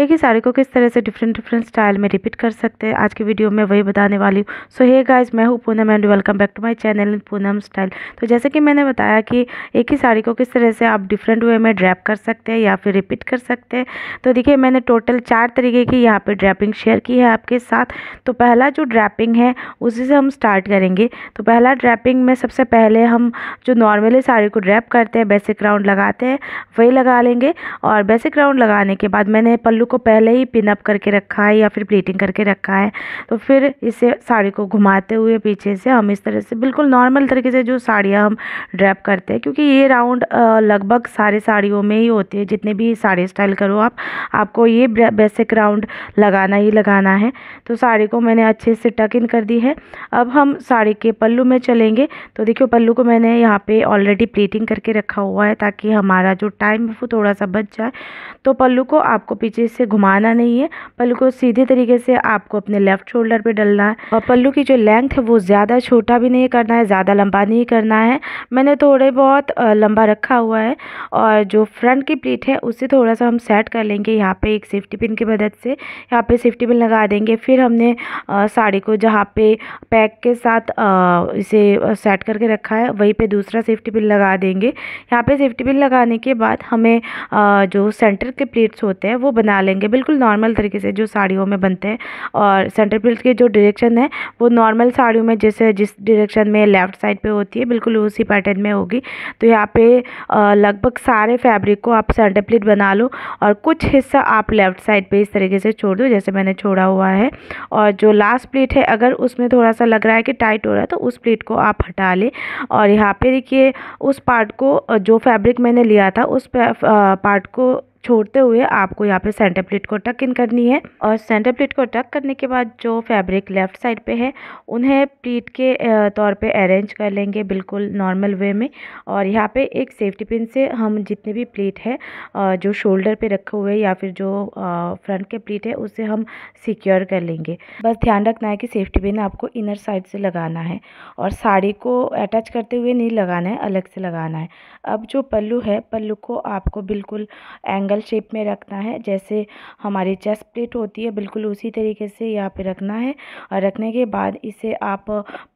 एक ही साड़ी को किस तरह से डिफरेंट डिफरेंट स्टाइल में रिपीट कर सकते हैं आज की वीडियो में वही बताने वाली हूँ सो हे गाइस मैं हूँ Poonam and welcome back to my channel in Poonam style तो जैसे कि मैंने बताया कि एक ही साड़ी को किस तरह से आप डिफरेंट वे में ड्रैप कर सकते हैं या फिर रिपीट कर सकते हैं तो देखिए मैंने टोटल चार तरीके की यहाँ पर ड्रैपिंग शेयर की है आपके साथ तो पहला जो ड्रैपिंग है उसी से हम स्टार्ट करेंगे तो पहला ड्रैपिंग में सबसे पहले हम जो नॉर्मली साड़ी को ड्रैप करते हैं बेसिक राउंड लगाते हैं वही लगा लेंगे और बेसिक राउंड लगाने के बाद मैंने पल्लू पल्लू को पहले ही पिनअप करके रखा है या फिर प्लेटिंग करके रखा है तो फिर इसे साड़ी को घुमाते हुए पीछे से हम इस तरह से बिल्कुल नॉर्मल तरीके से जो साड़ियाँ हम ड्रैप करते हैं क्योंकि ये राउंड लगभग सारे साड़ियों में ही होती है जितने भी साड़ी स्टाइल करो आप आपको ये बेसिक राउंड लगाना ही लगाना है तो साड़ी को मैंने अच्छे से टक इन कर दी है अब हम साड़ी के पल्लू में चलेंगे तो देखियो पल्लू को मैंने यहाँ पर ऑलरेडी प्लेटिंग करके रखा हुआ है ताकि हमारा जो टाइम है वो थोड़ा सा बच जाए तो पल्लू को आपको पीछे से घुमाना नहीं है पल्लू को सीधे तरीके से आपको अपने लेफ्ट शोल्डर पे डलना है और पल्लू की जो लेंथ है वो ज़्यादा छोटा भी नहीं करना है ज़्यादा लंबा नहीं करना है मैंने थोड़े बहुत लंबा रखा हुआ है और जो फ्रंट की प्लीट है उसे थोड़ा सा हम सेट कर लेंगे यहाँ पे एक सेफ्टी पिन की मदद से यहाँ पे सेफ्टी पिन लगा देंगे फिर हमने साड़ी को जहाँ पे पैक के साथ इसे सेट करके रखा है वहीं पे दूसरा सेफ्टी पिन लगा देंगे यहाँ पे सेफ्टी पिन लगाने के बाद हमें जो सेंटर के प्लेट्स होते हैं वो बना डालेंगे बिल्कुल नॉर्मल तरीके से जो साड़ियों में बनते हैं और सेंटर पिल्स के जो डायरेक्शन है वो नॉर्मल साड़ियों में जैसे जिस डायरेक्शन में लेफ़्ट साइड पे होती है बिल्कुल उसी पैटर्न में होगी तो यहाँ पे लगभग सारे फैब्रिक को आप सेंटर प्लेट बना लो और कुछ हिस्सा आप लेफ़्ट साइड पे इस तरीके से छोड़ दो जैसे मैंने छोड़ा हुआ है और जो लास्ट प्लेट है अगर उसमें थोड़ा सा लग रहा है कि टाइट हो रहा है तो उस प्लेट को आप हटा लें और यहाँ पे देखिए उस पार्ट को जो फैब्रिक मैंने लिया था उस पार्ट को छोड़ते हुए आपको यहाँ पे सेंटर प्लेट को टक इन करनी है और सेंटर प्लेट को टक करने के बाद जो फैब्रिक लेफ्ट साइड पे है उन्हें प्लीट के तौर पे अरेंज कर लेंगे बिल्कुल नॉर्मल वे में और यहाँ पे एक सेफ्टी पिन से हम जितने भी प्लीट है जो शोल्डर पे रखे हुए या फिर जो फ्रंट के प्लीट है उसे हम सिक्योर कर लेंगे बस ध्यान रखना है कि सेफ्टी पिन आपको इनर साइड से लगाना है और साड़ी को अटैच करते हुए नहीं लगाना है अलग से लगाना है अब जो पल्लू है पल्लू को आपको बिल्कुल एंगल ट्रायंगल शेप में रखना है जैसे हमारी चेस्ट प्लेट होती है बिल्कुल उसी तरीके से यहाँ पे रखना है और रखने के बाद इसे आप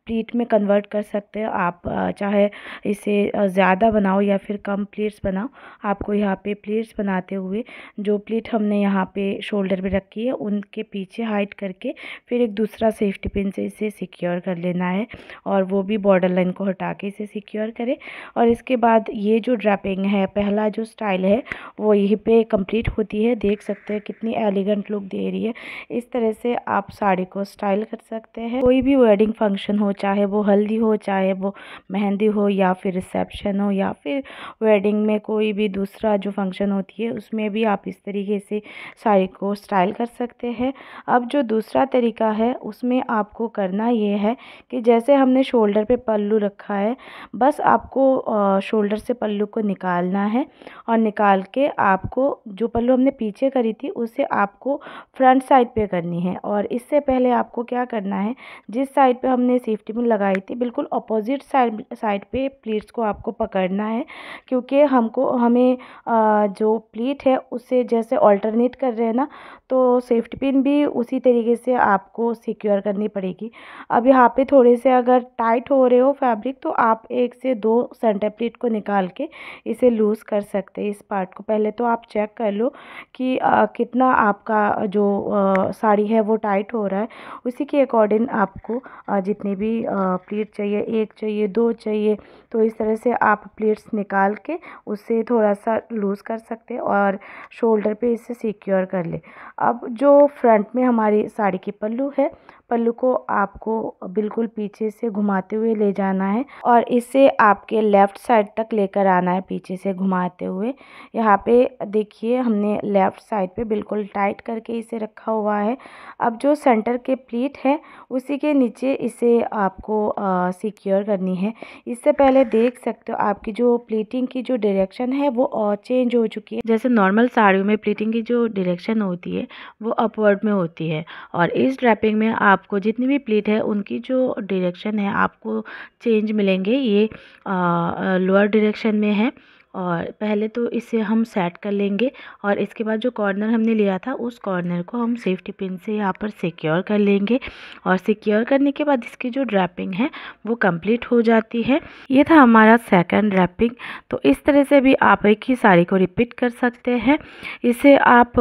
प्लीट में कन्वर्ट कर सकते हो आप चाहे इसे ज़्यादा बनाओ या फिर कम प्लीट्स बनाओ आपको यहाँ पे प्लीट्स बनाते हुए जो प्लीट हमने यहाँ पे शोल्डर पे रखी है उनके पीछे हाइट करके फिर एक दूसरा सेफ्टी पिन से इसे सिक्योर कर लेना है और वो भी बॉर्डर लाइन को हटा के इसे सिक्योर करें और इसके बाद ये जो ड्रैपिंग है पहला जो स्टाइल है वो यहीं पर कम्प्लीट होती है देख सकते हैं कितनी एलिगेंट लुक दे रही है इस तरह से आप साड़ी को स्टाइल कर सकते हैं कोई भी वेडिंग फंक्शन हो चाहे वो हल्दी हो चाहे वो मेहंदी हो या फिर रिसेप्शन हो या फिर वेडिंग में कोई भी दूसरा जो फंक्शन होती है उसमें भी आप इस तरीके से साड़ी को स्टाइल कर सकते हैं अब जो दूसरा तरीका है उसमें आपको करना ये है कि जैसे हमने शोल्डर पे पल्लू रखा है बस आपको शोल्डर से पल्लू को निकालना है और निकाल के आपको जो पल्लू हमने पीछे करी थी उसे आपको फ्रंट साइड पे करनी है और इससे पहले आपको क्या करना है जिस साइड पे हमने सेफ्टी सेफ्टी पिन लगाई थी बिल्कुल अपोजिट साइड साइड पे प्लीट्स को आपको पकड़ना है क्योंकि हमको हमें जो प्लीट है उसे जैसे ऑल्टरनेट कर रहे हैं ना तो सेफ्टी पिन भी उसी तरीके से आपको सिक्योर करनी पड़ेगी अब यहाँ पे थोड़े से अगर टाइट हो रहे हो फैब्रिक तो आप एक से दो सेंटर प्लीट को निकाल के इसे लूज़ कर सकते हैं इस पार्ट को पहले तो आप चेक कर लो कि आ, कितना आपका जो आ, साड़ी है वो टाइट हो रहा है उसी के अकॉर्डिंग आपको जितने भी प्लेट चाहिए एक चाहिए दो चाहिए तो इस तरह से आप प्लेट्स निकाल के उसे थोड़ा सा लूज़ कर सकते हैं और शोल्डर पे इसे सिक्योर कर ले अब जो फ्रंट में हमारी साड़ी की पल्लू है पल्लू को आपको बिल्कुल पीछे से घुमाते हुए ले जाना है और इसे आपके लेफ्ट साइड तक लेकर आना है पीछे से घुमाते हुए यहाँ पे देखिए हमने लेफ्ट साइड पे बिल्कुल टाइट करके इसे रखा हुआ है अब जो सेंटर के प्लीट है उसी के नीचे इसे आपको सिक्योर करनी है इससे पहले देख सकते हो आपकी जो प्लीटिंग की जो डायरेक्शन है वो चेंज हो चुकी है जैसे नॉर्मल साड़ियों में प्लीटिंग की जो डायरेक्शन होती है वो अपवर्ड में होती है और इस ड्रैपिंग में आप आपको जितनी भी प्लेट है उनकी जो डायरेक्शन है आपको चेंज मिलेंगे ये लोअर डायरेक्शन में है और पहले तो इसे हम सेट कर लेंगे और इसके बाद जो कॉर्नर हमने लिया था उस कॉर्नर को हम सेफ्टी पिन से यहाँ पर सिक्योर कर लेंगे और सिक्योर करने के बाद इसकी जो ड्रैपिंग है वो कंप्लीट हो जाती है ये था हमारा सेकंड रैपिंग तो इस तरह से भी आप एक ही साड़ी को रिपीट कर सकते हैं इसे आप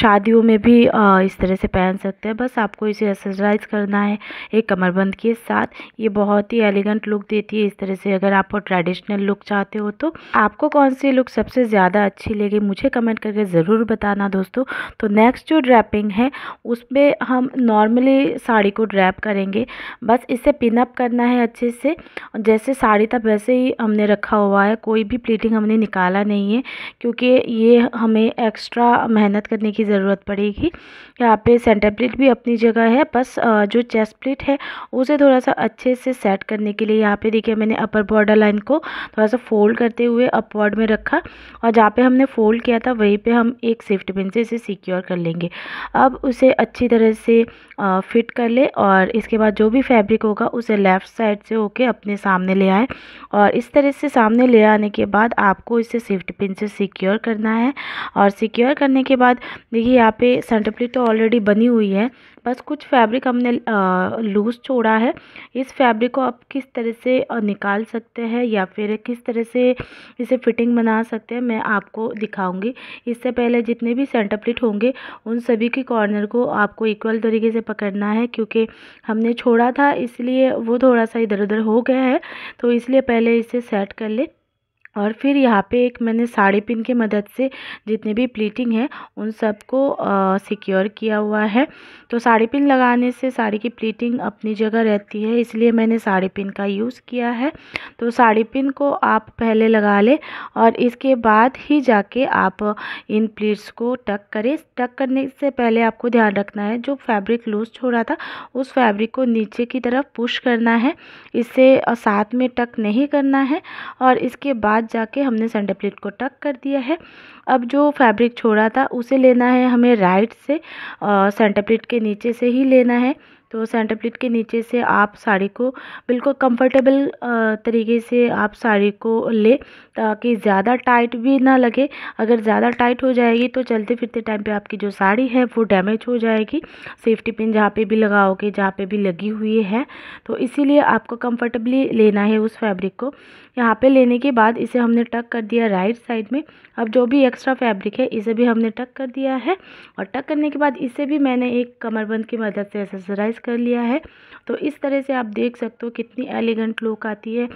शादियों में भी इस तरह से पहन सकते हैं बस आपको इसे एक्सरसाइज करना है एक कमरबंद के साथ ये बहुत ही एलिगेंट लुक देती है इस तरह से अगर आप ट्रेडिशनल लुक चाहते हो तो आपको कौन सी लुक सबसे ज़्यादा अच्छी लगी मुझे कमेंट करके ज़रूर बताना दोस्तों तो नेक्स्ट जो ड्रैपिंग है उसमें हम नॉर्मली साड़ी को ड्रैप करेंगे बस इसे पिनअप करना है अच्छे से जैसे साड़ी था वैसे ही हमने रखा हुआ है कोई भी प्लीटिंग हमने निकाला नहीं है क्योंकि ये हमें एक्स्ट्रा मेहनत करने की ज़रूरत पड़ेगी यहाँ पे सेंटर प्लेट भी अपनी जगह है बस जो चेस्ट प्लेट है उसे थोड़ा सा अच्छे से सेट करने के लिए यहाँ पे देखिए मैंने अपर बॉर्डर लाइन को थोड़ा सा फोल्ड करते हुए हुए अपवर्ड में रखा और जहाँ पे हमने फोल्ड किया था वहीं पे हम एक सेफ्टी पिन से इसे सिक्योर कर लेंगे अब उसे अच्छी तरह से फिट कर ले और इसके बाद जो भी फैब्रिक होगा उसे लेफ़्ट साइड से होके अपने सामने ले आए और इस तरह से सामने ले आने के बाद आपको इसे सेफ्टी पिन से सिक्योर करना है और सिक्योर करने के बाद देखिए यहाँ पे सेंटर प्लेट तो ऑलरेडी बनी हुई है बस कुछ फैब्रिक हमने लूज़ छोड़ा है इस फैब्रिक को आप किस तरह से निकाल सकते हैं या फिर किस तरह से इसे फिटिंग बना सकते हैं मैं आपको दिखाऊंगी इससे पहले जितने भी सेंटर प्लेट होंगे उन सभी के कॉर्नर को आपको इक्वल तरीके से पकड़ना है क्योंकि हमने छोड़ा था इसलिए वो थोड़ा सा इधर उधर हो गया है तो इसलिए पहले इसे सेट कर ले और फिर यहाँ पे एक मैंने साड़ी पिन की मदद से जितने भी प्लीटिंग है उन सबको सिक्योर किया हुआ है तो साड़ी पिन लगाने से साड़ी की प्लीटिंग अपनी जगह रहती है इसलिए मैंने साड़ी पिन का यूज़ किया है तो साड़ी पिन को आप पहले लगा लें और इसके बाद ही जाके आप इन प्लीट्स को टक करें टक करने से पहले आपको ध्यान रखना है जो फैब्रिक लूज हो रहा था उस फैब्रिक को नीचे की तरफ पुश करना है इससे साथ में टक नहीं करना है और इसके बाद बाद जाके हमने सेंटर प्लेट को टक कर दिया है अब जो फैब्रिक छोड़ा था उसे लेना है हमें राइट से सेंटर प्लेट के नीचे से ही लेना है तो सेंटर प्लेट के नीचे से आप साड़ी को बिल्कुल कंफर्टेबल तरीके से आप साड़ी को ले ताकि ज़्यादा टाइट भी ना लगे अगर ज़्यादा टाइट हो जाएगी तो चलते फिरते टाइम पे आपकी जो साड़ी है वो डैमेज हो जाएगी सेफ्टी पिन जहाँ पे भी लगाओगे जहाँ पे भी लगी हुई है तो इसीलिए आपको कंफर्टेबली लेना है उस फैब्रिक को यहाँ पे लेने के बाद इसे हमने टक कर दिया राइट साइड में अब जो भी एक्स्ट्रा फैब्रिक है इसे भी हमने टक कर दिया है और टक करने के बाद इसे भी मैंने एक कमरबंद की मदद से एक्सरसाइज कर लिया है तो इस तरह से आप देख सकते हो कितनी एलिगेंट लुक आती है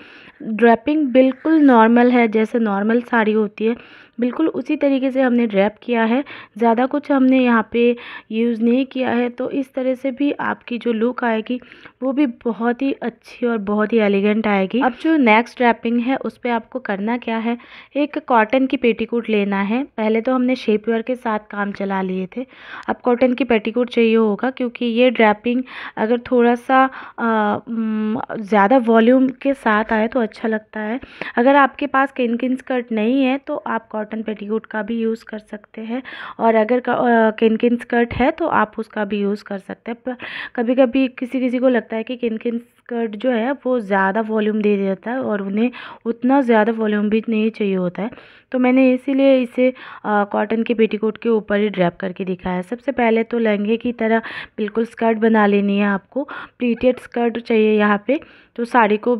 ड्रैपिंग बिल्कुल नॉर्मल है जैसे नॉर्मल साड़ी होती है बिल्कुल उसी तरीके से हमने रैप किया है ज़्यादा कुछ हमने यहाँ पे यूज़ नहीं किया है तो इस तरह से भी आपकी जो लुक आएगी वो भी बहुत ही अच्छी और बहुत ही एलिगेंट आएगी अब जो नेक्स्ट रैपिंग है उस पर आपको करना क्या है एक कॉटन की पेटीकोट लेना है पहले तो हमने शेपवेयर के साथ काम चला लिए थे अब कॉटन की पेटीकोट चाहिए होगा क्योंकि ये ड्रैपिंग अगर थोड़ा सा ज़्यादा वॉल्यूम के साथ आए तो अच्छा लगता है अगर आपके पास किन किन स्कर्ट नहीं है तो आप कॉटन कॉटन पेटीकोट का भी यूज़ कर सकते हैं और अगर किन किन स्कर्ट है तो आप उसका भी यूज़ कर सकते हैं कभी कभी किसी किसी को लगता है कि किन किन स्कर्ट जो है वो ज़्यादा वॉल्यूम दे देता है और उन्हें उतना ज़्यादा वॉल्यूम भी नहीं चाहिए होता है तो मैंने इसीलिए इसे कॉटन के पेटीकोट के ऊपर ही ड्रैप करके दिखाया है सबसे पहले तो लहंगे की तरह बिल्कुल स्कर्ट बना लेनी है आपको प्लीटेड स्कर्ट चाहिए यहाँ पर तो साड़ी को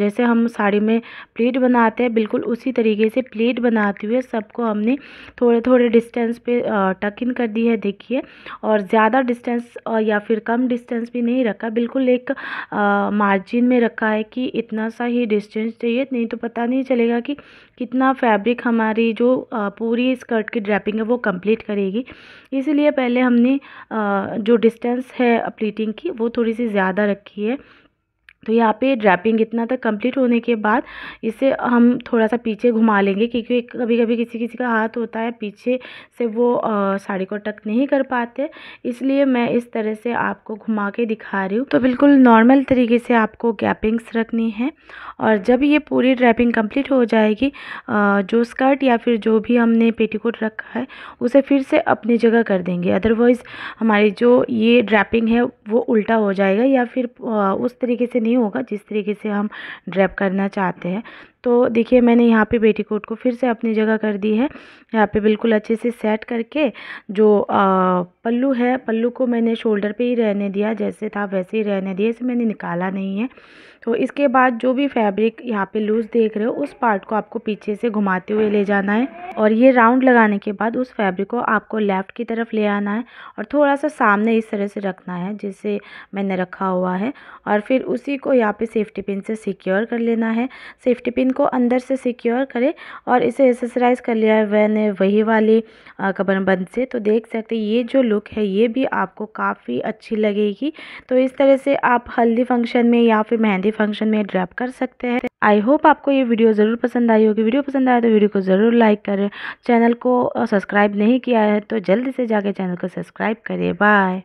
जैसे हम साड़ी में प्लेट बनाते हैं बिल्कुल उसी तरीके से प्लेट बनाते हुए सबको हमने थोड़े थोड़े डिस्टेंस पे टक इन कर दी है देखिए और ज़्यादा डिस्टेंस या फिर कम डिस्टेंस भी नहीं रखा बिल्कुल एक आ, मार्जिन में रखा है कि इतना सा ही डिस्टेंस चाहिए नहीं तो पता नहीं चलेगा कि कितना फैब्रिक हमारी जो पूरी स्कर्ट की ड्रैपिंग है वो कंप्लीट करेगी इसीलिए पहले हमने जो डिस्टेंस है प्लीटिंग की वो थोड़ी सी ज़्यादा रखी है तो यहाँ पे ड्रैपिंग इतना तक कंप्लीट होने के बाद इसे हम थोड़ा सा पीछे घुमा लेंगे क्योंकि कभी कभी किसी किसी का हाथ होता है पीछे से वो साड़ी को टक नहीं कर पाते इसलिए मैं इस तरह से आपको घुमा के दिखा रही हूँ तो बिल्कुल नॉर्मल तरीके से आपको गैपिंग्स रखनी है और जब ये पूरी ड्रैपिंग कम्प्लीट हो जाएगी जो स्कर्ट या फिर जो भी हमने पेटीकोट रखा है उसे फिर से अपनी जगह कर देंगे अदरवाइज़ हमारी जो ये ड्रैपिंग है वो उल्टा हो जाएगा या फिर उस तरीके से नहीं होगा जिस तरीके से हम ड्रैप करना चाहते हैं तो देखिए मैंने यहाँ पे कोट को फिर से अपनी जगह कर दी है यहाँ पे बिल्कुल अच्छे से सेट करके जो आ, पल्लू है पल्लू को मैंने शोल्डर पे ही रहने दिया जैसे था वैसे ही रहने दिया इसे मैंने निकाला नहीं है तो इसके बाद जो भी फैब्रिक यहाँ पे लूज़ देख रहे हो उस पार्ट को आपको पीछे से घुमाते हुए ले जाना है और ये राउंड लगाने के बाद उस फैब्रिक को आपको लेफ़्ट की तरफ ले आना है और थोड़ा सा सामने इस तरह से रखना है जिससे मैंने रखा हुआ है और फिर उसी को यहाँ पे सेफ्टी पिन से सिक्योर कर लेना है सेफ्टी पिन को अंदर से सिक्योर करें और इसे एक्सरसाइज कर लिया है मैंने वही वाली कबरबंद से तो देख सकते ये जो लुक है ये भी आपको काफ़ी अच्छी लगेगी तो इस तरह से आप हल्दी फंक्शन में या फिर मेहंदी शादी फंक्शन में ड्रैप कर सकते हैं आई होप आपको ये वीडियो ज़रूर पसंद आई होगी वीडियो पसंद आए तो वीडियो को ज़रूर लाइक करें चैनल को सब्सक्राइब नहीं किया है तो जल्दी से जाके चैनल को सब्सक्राइब करें बाय